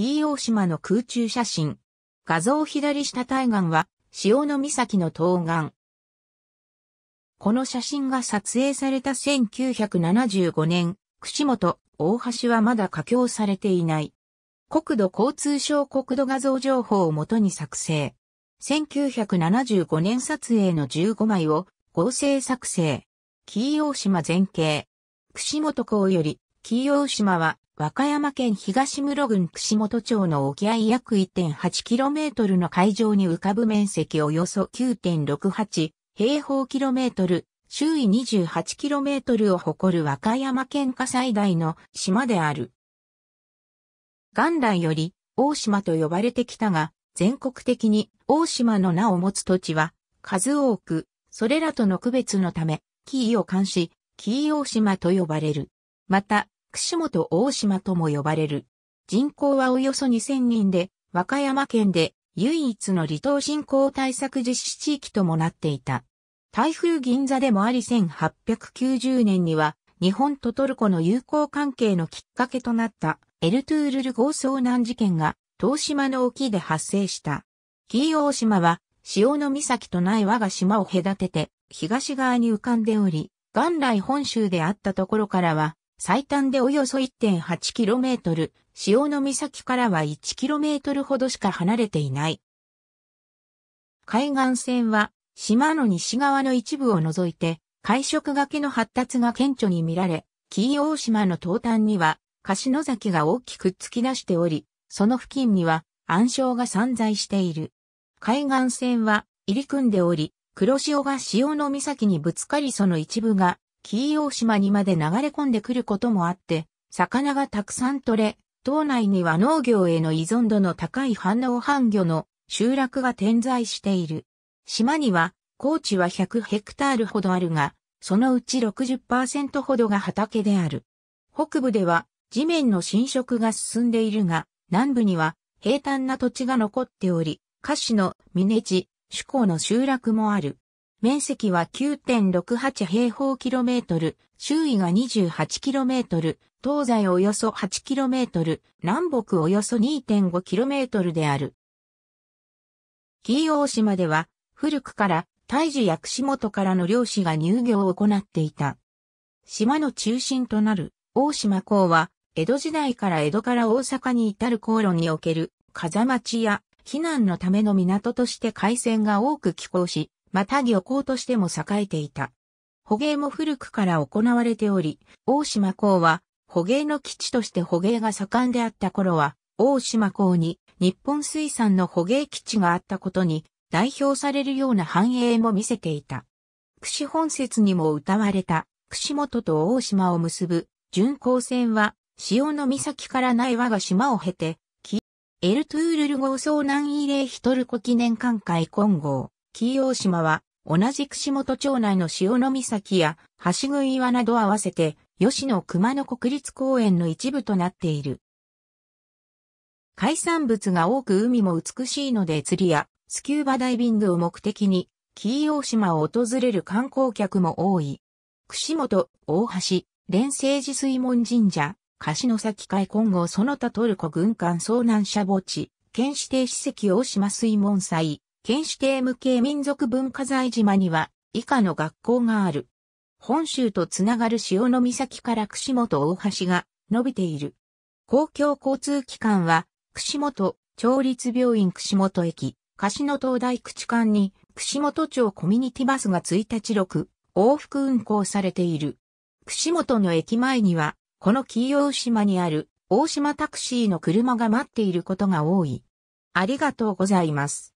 紀伊大島の空中写真。画像左下対岸は、潮の岬の東岸。この写真が撮影された1975年、串本、大橋はまだ架橋されていない。国土交通省国土画像情報をもとに作成。1975年撮影の15枚を合成作成。紀伊大島全景。串本港より、紀伊大島は和歌山県東室郡串本町の沖合約 1.8km の海上に浮かぶ面積およそ9.68平方キロメートル、周囲 28km を誇る和歌山県下最大の島である。元来より大島と呼ばれてきたが、全国的に大島の名を持つ土地は数多く、それらとの区別のため、紀伊を冠し、紀伊大島と呼ばれる。また、串本大島とも呼ばれる。人口はおよそ2000人で、和歌山県で唯一の離島振興対策実施地域ともなっていた。台風銀座でもあり1890年には、日本とトルコの友好関係のきっかけとなったエルトゥールル号遭難事件が東島の沖で発生した。紀伊大島は潮の岬とない我が島を隔てて東側に浮かんでおり、元来本州であったところからは最短でおよそ 1.8km、潮の岬からは 1km ほどしか離れていない。海岸線は島の西側の一部を除いて、海食崖の発達が顕著に見られ、紀伊大島の東端には、柏崎が大きく突き出しており、その付近には暗礁が散在している。海岸線は入り組んでおり、黒潮が潮の岬にぶつかりその一部が紀伊大島にまで流れ込んでくることもあって、魚がたくさん取れ、島内には農業への依存度の高い反応半魚の集落が点在している。島には、高地は100ヘクタールほどあるが、そのうち60%ほどが畑である。北部では地面の浸食が進んでいるが、南部には平坦な土地が残っており、下子の峰地、主港の集落もある。面積は9.68平方キロメートル、周囲が28キロメートル、東西およそ8キロメートル、南北およそ2.5キロメートルである。紀伊大島では、古くから、大樹や串本からの漁師が入業を行っていた。島の中心となる大島港は、江戸時代から江戸から大阪に至る航路における風町や避難のための港として海鮮が多く寄港し、また漁港としても栄えていた。捕鯨も古くから行われており、大島港は捕鯨の基地として捕鯨が盛んであった頃は、大島港に日本水産の捕鯨基地があったことに代表されるような繁栄も見せていた。串本節にも歌われた串本と大島を結ぶ巡航船は潮の岬からない我が島を経て、エルトゥールル号遭難慰霊ヒトルコ記念館会混合。紀伊大島は、同じ串本町内の潮の岬や、橋食岩など合わせて、吉野熊野国立公園の一部となっている。海産物が多く海も美しいので釣りや、スキューバダイビングを目的に、紀伊大島を訪れる観光客も多い。串本、大橋、連星、寺水門神社、柏の崎海今後その他トルコ軍艦遭難者墓地、県指定史跡大島水門祭、県指定無形民族文化財島には以下の学校がある。本州とつながる潮の岬から串本大橋が伸びている。公共交通機関は串本町立病院串本駅、柏野東大口間に串本町コミュニティバスが1日6往復運行されている。串本の駅前にはこの紀伊島にある大島タクシーの車が待っていることが多い。ありがとうございます。